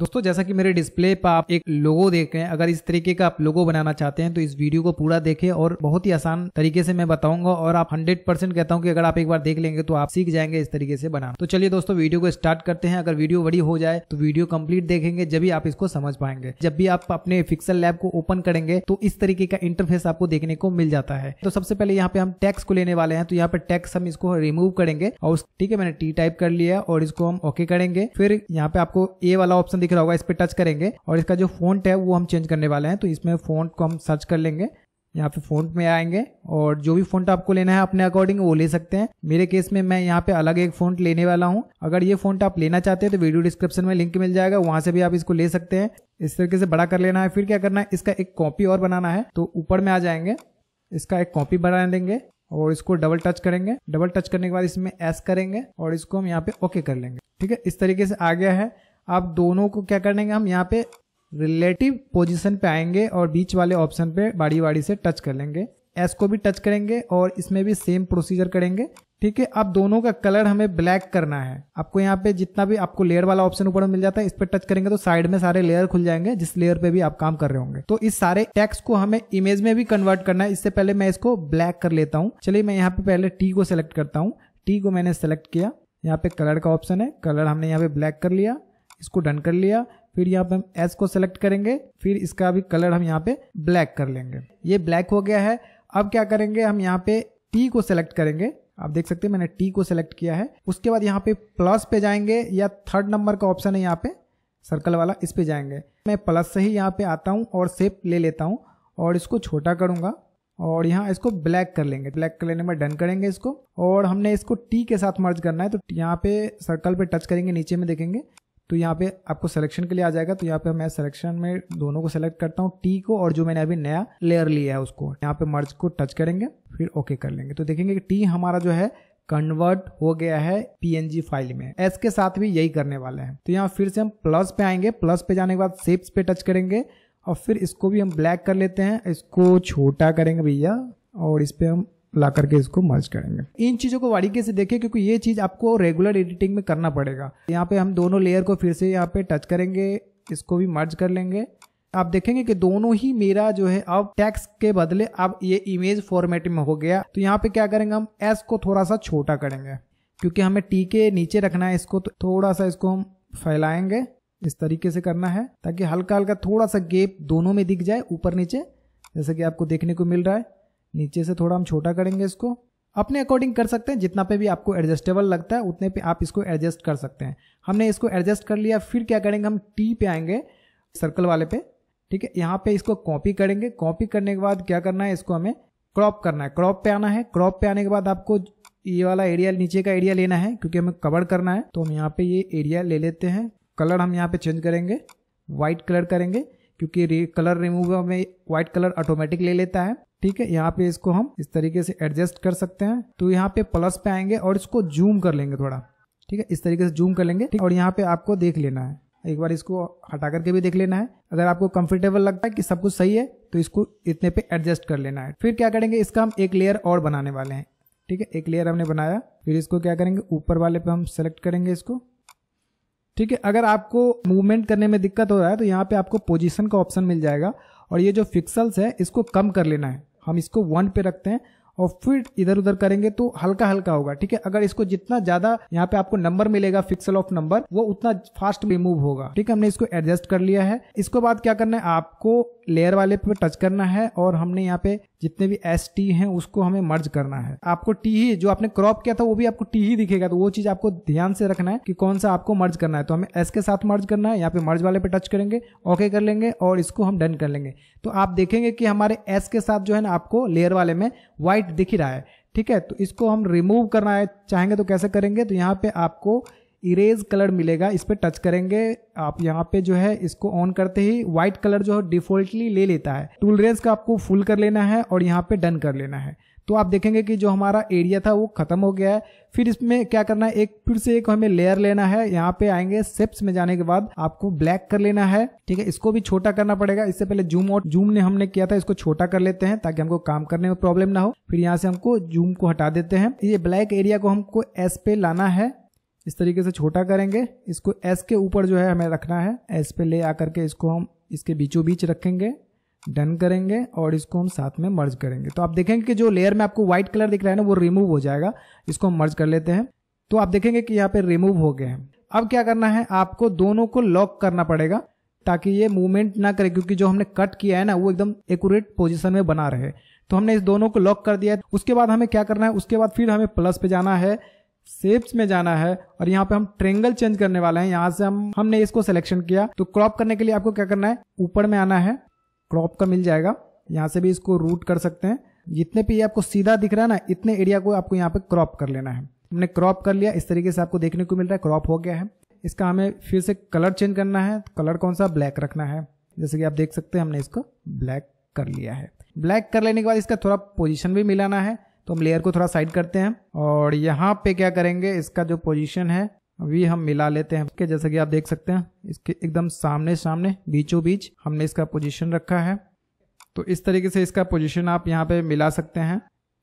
दोस्तों जैसा कि मेरे डिस्प्ले पर आप एक लोगो देख रहे हैं अगर इस तरीके का आप लोगो बनाना चाहते हैं तो इस वीडियो को पूरा देखें और बहुत ही आसान तरीके से मैं बताऊंगा और आप 100 परसेंट कहता हूं कि अगर आप एक बार देख लेंगे तो आप सीख जाएंगे इस तरीके से बनाना तो चलिए दोस्तों वीडियो को स्टार्ट करते हैं अगर वीडियो बड़ी हो जाए तो वीडियो कम्प्लीट देखेंगे जब भी आप इसको समझ पाएंगे जब भी आप अपने फिक्सल लैब को ओपन करेंगे तो इस तरीके का इंटरफेस आपको देखने को मिल जाता है तो सबसे पहले यहाँ पे हम टैक्स को लेने वाले हैं तो यहाँ पे टैक्स हम इसको रिमूव करेंगे और ठीक है मैंने टी टाइप कर लिया और इसको हम ओके करेंगे फिर यहाँ पे आपको ए वाला ऑप्शन दिख रहा होगा इस पर टच करेंगे और इसका जो फोन्ट है वो हम चेंज करने वाले हैं तो इसमें फोन्ट को हम सर्च कर लेंगे यहाँ पे फोन्ट में आएंगे और जो भी फोन्ट आपको लेना है अपने अकॉर्डिंग वो ले सकते हैं मेरे केस में मैं यहाँ पे अलग एक फोन्ट लेने वाला हूँ अगर ये फोन्ट आप लेना चाहते हैं तो वीडियो डिस्क्रिप्शन में लिंक मिल जाएगा वहाँ से भी आप इसको ले सकते हैं इस तरीके से बड़ा कर लेना है फिर क्या करना है इसका एक कॉपी और बनाना है तो ऊपर में आ जाएंगे इसका एक कॉपी बना देंगे और इसको डबल टच करेंगे डबल टच करने के बाद इसमें एस करेंगे और इसको हम यहाँ पे ओके कर लेंगे ठीक है इस तरीके से आ गया है आप दोनों को क्या करेंगे हम यहाँ पे रिलेटिव पोजीशन पे आएंगे और बीच वाले ऑप्शन पे बाड़ी बाड़ी से टच कर लेंगे एस को भी टच करेंगे और इसमें भी सेम प्रोसीजर करेंगे ठीक है अब दोनों का कलर हमें ब्लैक करना है आपको यहाँ पे जितना भी आपको लेयर वाला ऑप्शन ऊपर मिल जाता है इस पर टच करेंगे तो साइड में सारे लेयर खुल जाएंगे जिस लेयर पे भी आप काम कर रहे होंगे तो इस सारे टेक्स्ट को हमें इमेज में भी कन्वर्ट करना है इससे पहले मैं इसको ब्लैक कर लेता हूँ चलिए मैं यहाँ पे पहले टी को सिलेक्ट करता हूँ टी को मैंने सेलेक्ट किया यहाँ पे कलर का ऑप्शन है कलर हमने यहाँ पे ब्लैक कर लिया इसको डन कर लिया फिर यहाँ पे हम एस को सेलेक्ट करेंगे फिर इसका भी कलर हम यहाँ पे ब्लैक कर लेंगे ये ब्लैक हो गया है अब क्या करेंगे हम यहाँ पे टी को सेलेक्ट करेंगे आप देख सकते हैं मैंने टी को सेलेक्ट किया है उसके बाद यहाँ पे प्लस पे जाएंगे या थर्ड नंबर का ऑप्शन है यहाँ पे सर्कल वाला इस पे जाएंगे मैं प्लस से ही यहाँ पे आता हूँ और सेप ले लेता हूँ और इसको छोटा करूँगा और यहाँ इसको ब्लैक कर लेंगे ब्लैक कर लेने में डन करेंगे इसको और हमने इसको टी के साथ मर्ज करना है तो यहाँ पे सर्कल पे टच करेंगे नीचे में देखेंगे तो यहाँ पे आपको सिलेक्शन के लिए आ जाएगा तो यहाँ पे मैं सिलेक्शन में दोनों को सिलेक्ट करता हूँ टी को और जो मैंने अभी नया लेयर लिया है उसको यहाँ पे मर्ज को टच करेंगे फिर ओके कर लेंगे तो देखेंगे कि टी हमारा जो है कन्वर्ट हो गया है पी फाइल में एस के साथ भी यही करने वाला है तो यहाँ फिर से हम प्लस पे आएंगे प्लस पे जाने के बाद सेप्स पे टच करेंगे और फिर इसको भी हम ब्लैक कर लेते हैं इसको छोटा करेंगे भैया और इस पर हम ला करके इसको मर्ज करेंगे इन चीज़ों को बारीकी से देखें क्योंकि ये चीज़ आपको रेगुलर एडिटिंग में करना पड़ेगा यहाँ पे हम दोनों लेयर को फिर से यहाँ पे टच करेंगे इसको भी मर्ज कर लेंगे आप देखेंगे कि दोनों ही मेरा जो है अब टेक्स्ट के बदले अब ये इमेज फॉर्मेट में हो गया तो यहाँ पे क्या करेंगे हम एस को थोड़ा सा छोटा करेंगे क्योंकि हमें टी के नीचे रखना है इसको तो थोड़ा सा इसको हम फैलाएंगे इस तरीके से करना है ताकि हल्का हल्का थोड़ा सा गेप दोनों में दिख जाए ऊपर नीचे जैसे कि आपको देखने को मिल रहा है नीचे से थोड़ा हम छोटा करेंगे इसको अपने अकॉर्डिंग कर सकते हैं जितना पे भी आपको एडजस्टेबल लगता है उतने पे आप इसको एडजस्ट कर सकते हैं हमने इसको एडजस्ट कर लिया फिर क्या करेंगे हम टी पे आएंगे सर्कल वाले पे ठीक है यहाँ पे इसको कॉपी करेंगे कॉपी करने के बाद क्या करना है इसको हमें क्रॉप करना है क्रॉप पे आना है क्रॉप पे आने के बाद आपको ये वाला एरिया नीचे का एरिया लेना है क्योंकि हमें कवर करना है तो हम यहाँ पे ये एरिया ले लेते हैं कलर हम यहाँ पे चेंज करेंगे वाइट कलर करेंगे क्योंकि कलर रिमूवर में वाइट कलर ऑटोमेटिक ले लेता है ठीक है यहाँ पे इसको हम इस तरीके से एडजस्ट कर सकते हैं तो यहाँ पे प्लस पे आएंगे और इसको जूम कर लेंगे थोड़ा ठीक है इस तरीके से जूम कर लेंगे और यहाँ पे आपको देख लेना है एक बार इसको हटा करके भी देख लेना है अगर आपको कंफर्टेबल लगता है कि सब कुछ सही है तो इसको इतने पे एडजस्ट कर लेना है फिर क्या करेंगे इसका हम एक लेयर और बनाने वाले हैं ठीक है एक लेयर हमने बनाया फिर इसको क्या करेंगे ऊपर वाले पे हम सेलेक्ट करेंगे इसको ठीक है अगर आपको मूवमेंट करने में दिक्कत हो रहा है तो यहाँ पे आपको पोजिशन का ऑप्शन मिल जाएगा और ये जो फिक्सल्स है इसको कम कर लेना है हम इसको वन पे रखते हैं और फिर इधर उधर करेंगे तो हल्का हल्का होगा ठीक है अगर इसको जितना ज्यादा यहाँ पे आपको नंबर मिलेगा फिक्सल ऑफ नंबर वो उतना फास्ट रिमूव होगा ठीक है हमने इसको एडजस्ट कर लिया है इसके बाद क्या करना है आपको लेयर वाले पे टच करना है और हमने यहाँ पे जितने भी एस टी हैं उसको हमें मर्ज करना है आपको टी ही जो आपने क्रॉप किया था वो भी आपको टी ही दिखेगा तो वो चीज आपको ध्यान से रखना है कि कौन सा आपको मर्ज करना है तो हमें एस के साथ मर्ज करना है यहाँ पे मर्ज वाले पे टच करेंगे ओके कर लेंगे और इसको हम डन कर लेंगे तो आप देखेंगे कि हमारे एस के साथ जो है ना आपको लेयर वाले में व्हाइट दिख ही रहा है ठीक है तो इसको हम रिमूव करना है चाहेंगे तो कैसे करेंगे तो यहाँ पे आपको इरेज कलर मिलेगा इस पर टच करेंगे आप यहाँ पे जो है इसको ऑन करते ही व्हाइट कलर जो है डिफॉल्टली ले लेता है टूल रेंज का आपको फुल कर लेना है और यहाँ पे डन कर लेना है तो आप देखेंगे कि जो हमारा एरिया था वो खत्म हो गया है फिर इसमें क्या करना है एक फिर से एक हमें लेयर लेना है यहाँ पे आएंगे सेप्स में जाने के बाद आपको ब्लैक कर लेना है ठीक है इसको भी छोटा करना पड़ेगा इससे पहले जूम और जूम ने हमने किया था इसको छोटा कर लेते हैं ताकि हमको काम करने में प्रॉब्लम ना हो फिर यहाँ से हमको जूम को हटा देते हैं ये ब्लैक एरिया को हमको एस पे लाना है इस तरीके से छोटा करेंगे इसको एस के ऊपर जो है हमें रखना है एस पे ले आकर के इसको हम इसके बीचों बीच रखेंगे डन करेंगे और इसको हम साथ में मर्ज करेंगे तो आप देखेंगे कि जो लेयर में आपको व्हाइट कलर दिख रहा है ना वो रिमूव हो जाएगा इसको हम मर्ज कर लेते हैं तो आप देखेंगे कि यहाँ पे रिमूव हो गए हैं अब क्या करना है आपको दोनों को लॉक करना पड़ेगा ताकि ये मूवमेंट ना करे क्योंकि जो हमने कट किया है ना वो एकदम एकट पोजिशन में बना रहे तो हमने इस दोनों को लॉक कर दिया है उसके बाद हमें क्या करना है उसके बाद फिर हमें प्लस पे जाना है सेप्स में जाना है और यहाँ पे हम ट्रेंगल चेंज करने वाले हैं यहाँ से हम हमने इसको सिलेक्शन किया तो क्रॉप करने के लिए आपको क्या करना है ऊपर में आना है क्रॉप का मिल जाएगा यहाँ से भी इसको रूट कर सकते हैं जितने पे आपको सीधा दिख रहा है ना इतने एरिया को आपको यहाँ पे क्रॉप कर लेना है हमने क्रॉप कर लिया इस तरीके से आपको देखने को मिल रहा है क्रॉप हो गया है इसका हमें फिर से कलर चेंज करना है कलर कौन सा ब्लैक रखना है जैसे कि आप देख सकते हैं हमने इसको ब्लैक कर लिया है ब्लैक कर लेने के बाद इसका थोड़ा पोजिशन भी मिलाना है तो हम लेयर को थोड़ा साइड करते हैं और यहाँ पे क्या करेंगे इसका जो पोजीशन है अभी हम मिला लेते हैं के जैसा कि आप देख सकते हैं इसके एकदम सामने सामने बीचों बीच हमने इसका पोजीशन रखा है तो इस तरीके से इसका पोजीशन आप यहाँ पे मिला सकते हैं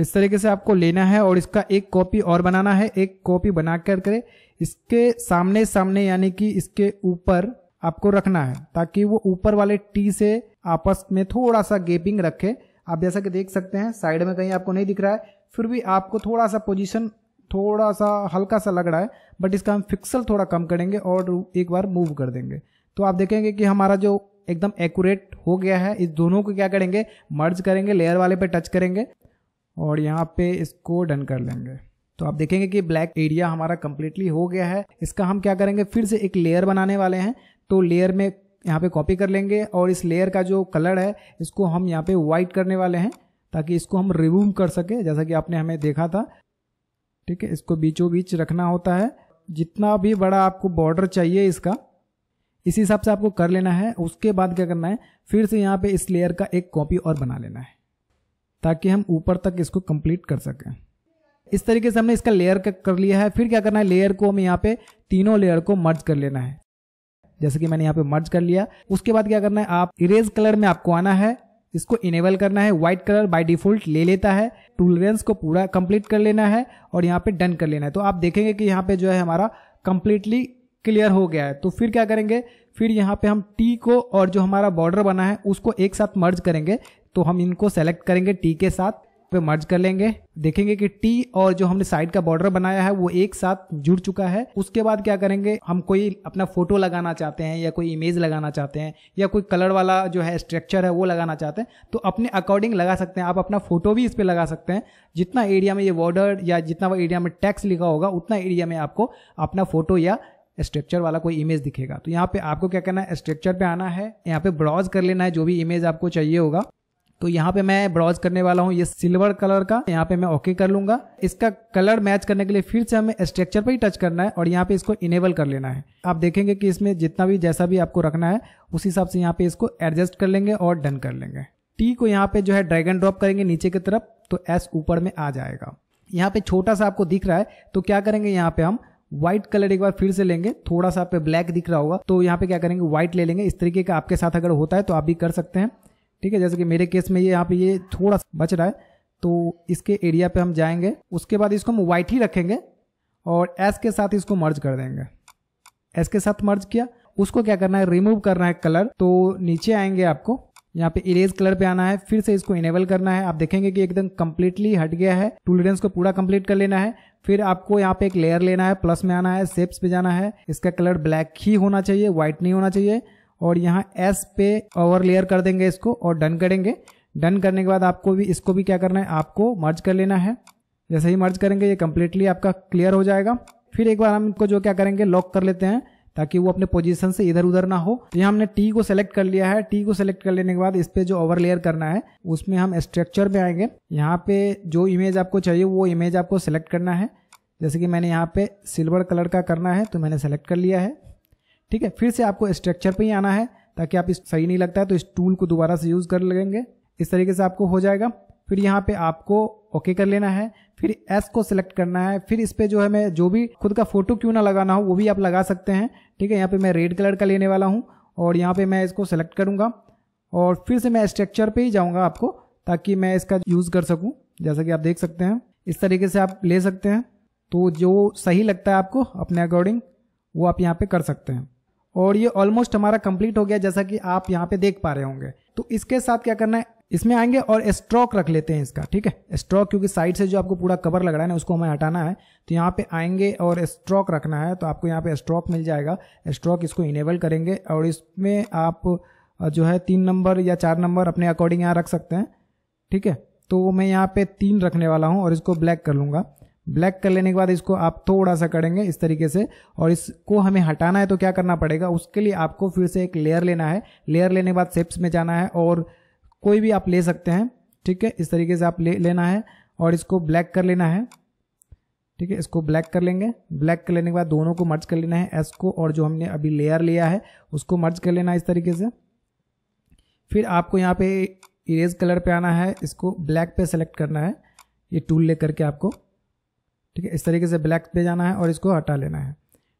इस तरीके से आपको लेना है और इसका एक कॉपी और बनाना है एक कॉपी बना कर करे इसके सामने सामने यानी कि इसके ऊपर आपको रखना है ताकि वो ऊपर वाले टी से आपस में थोड़ा सा गेपिंग रखे आप जैसा कि देख सकते हैं साइड में कहीं आपको नहीं दिख रहा है फिर भी आपको थोड़ा सा पोजीशन थोड़ा सा हल्का सा लग रहा है बट इसका हम फिक्सल थोड़ा कम करेंगे और एक बार मूव कर देंगे तो आप देखेंगे कि हमारा जो एकदम एक्यूरेट हो गया है इस दोनों को क्या करेंगे मर्ज करेंगे लेयर वाले पे टच करेंगे और यहाँ पे इसको डन कर लेंगे तो आप देखेंगे कि ब्लैक एरिया हमारा कम्प्लीटली हो गया है इसका हम क्या करेंगे फिर से एक लेयर बनाने वाले हैं तो लेयर में यहाँ पे कॉपी कर लेंगे और इस लेयर का जो कलर है इसको हम यहाँ पे वाइट करने वाले हैं ताकि इसको हम रिमूव कर सके जैसा कि आपने हमें देखा था ठीक है इसको बीचों बीच रखना होता है जितना भी बड़ा आपको बॉर्डर चाहिए इसका इसी हिसाब से आपको कर लेना है उसके बाद क्या करना है फिर से यहाँ पे इस लेयर का एक कॉपी और बना लेना है ताकि हम ऊपर तक इसको कंप्लीट कर सकें इस तरीके से हमने इसका लेयर कर लिया है फिर क्या करना है लेयर को हमें यहाँ पे तीनों लेयर को मर्ज कर लेना है जैसे कि मैंने यहाँ पे मर्ज कर लिया उसके बाद क्या करना है आप इरेज कलर में आपको आना है इसको इनेबल करना है व्हाइट कलर बाय डिफॉल्ट ले लेता है टूलरेंस को पूरा कंप्लीट कर लेना है और यहाँ पे डन कर लेना है तो आप देखेंगे कि यहाँ पे जो है हमारा कंप्लीटली क्लियर हो गया है तो फिर क्या करेंगे फिर यहाँ पे हम टी को और जो हमारा बॉर्डर बना है उसको एक साथ मर्ज करेंगे तो हम इनको सेलेक्ट करेंगे टी के साथ पे मर्ज कर लेंगे देखेंगे कि टी और जो हमने साइड का बॉर्डर बनाया है वो एक साथ जुड़ चुका है उसके बाद क्या करेंगे हम कोई अपना फोटो लगाना चाहते हैं या कोई इमेज लगाना चाहते हैं या कोई कलर वाला जो है स्ट्रक्चर है वो लगाना चाहते हैं तो अपने अकॉर्डिंग लगा सकते हैं आप अपना फोटो भी इस पर लगा सकते हैं जितना एरिया में ये बॉर्डर या जितना एरिया में टैक्स लिखा होगा उतना एरिया में आपको अपना फोटो या स्ट्रक्चर वाला कोई इमेज दिखेगा तो यहाँ पे आपको क्या करना है स्ट्रक्चर पे आना है यहाँ पे ब्राउज कर लेना है जो भी इमेज आपको चाहिए होगा तो यहाँ पे मैं ब्राउज करने वाला हूँ ये सिल्वर कलर का यहाँ पे मैं ओके कर लूंगा इसका कलर मैच करने के लिए फिर से हमें स्ट्रक्चर पर ही टच करना है और यहाँ पे इसको इनेबल कर लेना है आप देखेंगे कि इसमें जितना भी जैसा भी आपको रखना है उस हिसाब से यहाँ पे इसको एडजस्ट कर लेंगे और डन कर लेंगे टी को यहाँ पे जो है ड्रैगन ड्रॉप करेंगे नीचे की तरफ तो एस ऊपर में आ जाएगा यहाँ पे छोटा सा आपको दिख रहा है तो क्या करेंगे यहाँ पे हम व्हाइट कलर एक बार फिर से लेंगे थोड़ा सा आप पे ब्लैक दिख रहा होगा तो यहाँ पे क्या करेंगे व्हाइट ले लेंगे इस तरीके का आपके साथ अगर होता है तो आप भी कर सकते हैं ठीक है जैसे कि मेरे केस में ये यहाँ पे ये थोड़ा बच रहा है तो इसके एरिया पे हम जाएंगे उसके बाद इसको हम वाइट ही रखेंगे और एस के साथ इसको मर्ज कर देंगे एस के साथ मर्ज किया उसको क्या करना है रिमूव करना है कलर तो नीचे आएंगे आपको यहाँ पे इरेज कलर पे आना है फिर से इसको इनेबल करना है आप देखेंगे कि एकदम कम्प्लीटली हट गया है टूलरेंस को पूरा कंप्लीट कर लेना है फिर आपको यहाँ पे एक लेयर लेना है प्लस में आना है सेप्स पे जाना है इसका कलर ब्लैक ही होना चाहिए व्हाइट नहीं होना चाहिए और यहाँ एस पे ओवर लेयर कर देंगे इसको और डन करेंगे डन करने के बाद आपको भी इसको भी क्या करना है आपको मर्ज कर लेना है जैसे ही मर्ज करेंगे ये कम्प्लीटली आपका क्लियर हो जाएगा फिर एक बार हम इनको जो क्या करेंगे लॉक कर लेते हैं ताकि वो अपने पोजीशन से इधर उधर ना हो तो यहाँ हमने टी को सेलेक्ट कर लिया है टी को सेलेक्ट कर लेने के बाद इस पर जो ओवर लेयर करना है उसमें हम स्ट्रक्चर पे आएंगे यहाँ पे जो इमेज आपको चाहिए वो इमेज आपको सेलेक्ट करना है जैसे कि मैंने यहाँ पे सिल्वर कलर का करना है तो मैंने सेलेक्ट कर लिया है ठीक है फिर से आपको स्ट्रक्चर पे ही आना है ताकि आप इस सही नहीं लगता है तो इस टूल को दोबारा से यूज़ कर लगेंगे इस तरीके से आपको हो जाएगा फिर यहाँ पे आपको ओके कर लेना है फिर एस को सिलेक्ट करना है फिर इस पर जो है मैं जो भी खुद का फोटो क्यों ना लगाना हो वो भी आप लगा सकते हैं ठीक है यहाँ पे मैं रेड कलर का लेने वाला हूँ और यहाँ पे मैं इसको सेलेक्ट करूँगा और फिर से मैं स्ट्रक्चर पर ही जाऊँगा आपको ताकि मैं इसका यूज़ कर सकूँ जैसा कि आप देख सकते हैं इस तरीके से आप ले सकते हैं तो जो सही लगता है आपको अपने अकॉर्डिंग वो आप यहाँ पर कर सकते हैं और ये ऑलमोस्ट हमारा कंप्लीट हो गया जैसा कि आप यहाँ पे देख पा रहे होंगे तो इसके साथ क्या करना है इसमें आएंगे और स्ट्रोक रख लेते हैं इसका ठीक है स्ट्रोक क्योंकि साइड से जो आपको पूरा कवर लग रहा है ना उसको हमें हटाना है तो यहाँ पे आएंगे और स्ट्रोक रखना है तो आपको यहाँ पे स्ट्रोक मिल जाएगा स्ट्रोक इसको इनेबल करेंगे और इसमें आप जो है तीन नंबर या चार नंबर अपने अकॉर्डिंग यहाँ रख सकते हैं ठीक है तो मैं यहाँ पे तीन रखने वाला हूँ और इसको ब्लैक कर लूँगा ब्लैक कर लेने के बाद इसको आप थोड़ा सा करेंगे इस तरीके से और इसको हमें हटाना है तो क्या करना पड़ेगा उसके लिए आपको फिर से एक लेयर लेना है लेयर लेने के बाद शेप्स में जाना है और कोई भी आप ले सकते हैं ठीक है इस तरीके से आप ले लेना है और इसको ब्लैक कर लेना है ठीक है इसको ब्लैक कर लेंगे ब्लैक कर लेने के बाद दोनों को मर्ज कर लेना है एस को और जो हमने अभी लेयर लिया है उसको मर्ज कर लेना है इस तरीके से फिर आपको यहाँ पे इरेज कलर पे आना है इसको ब्लैक पे सेलेक्ट करना है ये टूल ले करके आपको ठीक है इस तरीके से ब्लैक पे जाना है और इसको हटा लेना है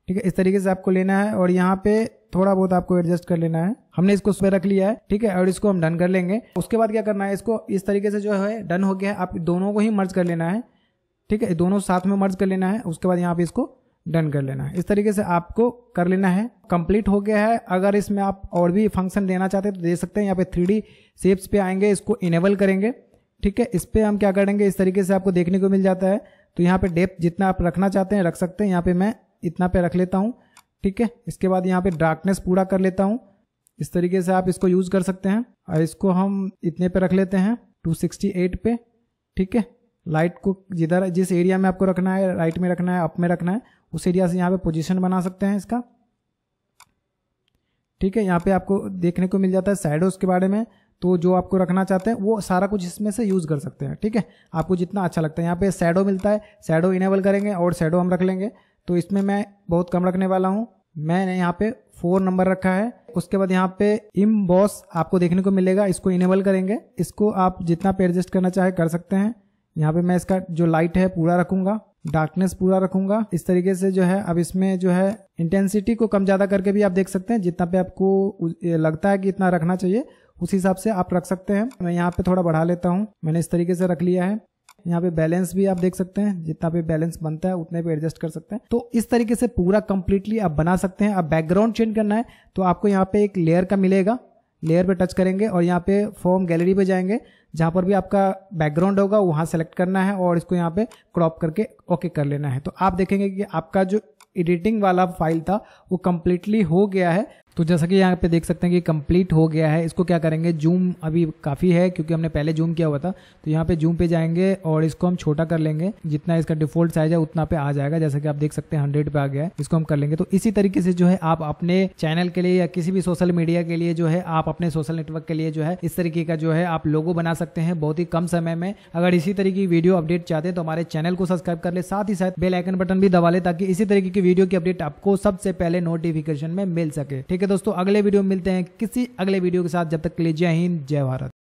ठीक है इस तरीके से आपको लेना है और यहाँ पे थोड़ा बहुत आपको एडजस्ट कर लेना है हमने इसको उसमें रख लिया है ठीक है और इसको हम डन कर लेंगे उसके बाद क्या करना है इसको इस तरीके से जो है डन हो गया है आप दोनों को ही मर्ज कर लेना है ठीक है दोनों साथ में मर्ज कर लेना है उसके बाद यहाँ पे इसको डन कर लेना है इस तरीके से आपको कर लेना है कंप्लीट हो गया है अगर इसमें आप और भी फंक्शन देना चाहते हैं तो दे सकते हैं यहाँ पे थ्री डी शेप्स पे आएंगे इसको इनेबल करेंगे ठीक है इस पर हम क्या करेंगे इस तरीके से आपको देखने को मिल जाता है तो यहाँ पे डेप्थ जितना आप रखना चाहते हैं रख सकते हैं यहाँ पे मैं इतना पे रख लेता हूँ ठीक है इसके बाद यहाँ पे डार्कनेस पूरा कर लेता हूँ इस तरीके से आप इसको यूज़ कर सकते हैं और इसको हम इतने पे रख लेते हैं 268 पे ठीक है लाइट को जिधर जिस एरिया में आपको रखना है राइट में रखना है अप में रखना है उस एरिया से यहाँ पे पोजीशन बना सकते हैं इसका ठीक है यहाँ पे आपको देखने को मिल जाता है साइडोज के बारे में तो जो आपको रखना चाहते हैं वो सारा कुछ इसमें से यूज़ कर सकते हैं ठीक है आपको जितना अच्छा लगता है यहाँ पे सैडो मिलता है सैडो इनेबल करेंगे और सैडो हम रख लेंगे तो इसमें मैं बहुत कम रखने वाला हूँ मैंने यहाँ पे फोर नंबर रखा है उसके बाद यहाँ पे इम बॉस आपको देखने को मिलेगा इसको इनेबल करेंगे इसको आप जितना पे एडजस्ट करना चाहे कर सकते हैं यहाँ पे मैं इसका जो लाइट है पूरा रखूंगा डार्कनेस पूरा रखूंगा इस तरीके से जो है अब इसमें जो है इंटेंसिटी को कम ज़्यादा करके भी आप देख सकते हैं जितना पे आपको लगता है कि इतना रखना चाहिए उस हिसाब से आप रख सकते हैं मैं यहाँ पे थोड़ा बढ़ा लेता हूँ मैंने इस तरीके से रख लिया है यहाँ पे बैलेंस भी आप देख सकते हैं जितना पे बैलेंस बनता है उतने पे एडजस्ट कर सकते हैं तो इस तरीके से पूरा कंप्लीटली आप बना सकते हैं अब बैकग्राउंड चेंज करना है तो आपको यहाँ पे एक लेयर का मिलेगा लेयर पे टच करेंगे और यहाँ पे फॉर्म गैलरी पे जाएंगे जहाँ पर भी आपका बैकग्राउंड होगा वहाँ सेलेक्ट करना है और इसको यहाँ पे क्रॉप करके ओके कर लेना है तो आप देखेंगे कि आपका जो एडिटिंग वाला फाइल था वो कम्प्लीटली हो गया है तो जैसा कि यहाँ पे देख सकते हैं कि कंप्लीट हो गया है इसको क्या करेंगे जूम अभी काफ़ी है क्योंकि हमने पहले जूम किया हुआ था तो यहाँ पे जूम पे जाएंगे और इसको हम छोटा कर लेंगे जितना इसका डिफॉल्ट साइज है उतना पे आ जाएगा जैसा कि आप देख सकते हैं हंड्रेड पे आ गया है इसको हम कर लेंगे तो इसी तरीके से जो है आप अपने चैनल के लिए या किसी भी सोशल मीडिया के लिए जो है आप अपने सोशल नेटवर्क के लिए जो है इस तरीके का जो है आप लोगो बना सकते हैं बहुत ही कम समय में अगर इसी तरीके की वीडियो अपडेट चाहते हैं तो हमारे चैनल को सब्सक्राइब कर ले साथ ही साथ बेलाइकन बटन भी दबा ले ताकि इसी तरीके की वीडियो की अपडेट आपको सबसे पहले नोटिफिकेशन में मिल सके ठीक है ठीक है दोस्तों अगले वीडियो में मिलते हैं किसी अगले वीडियो के साथ जब तक के लिए जय हिंद जय भारत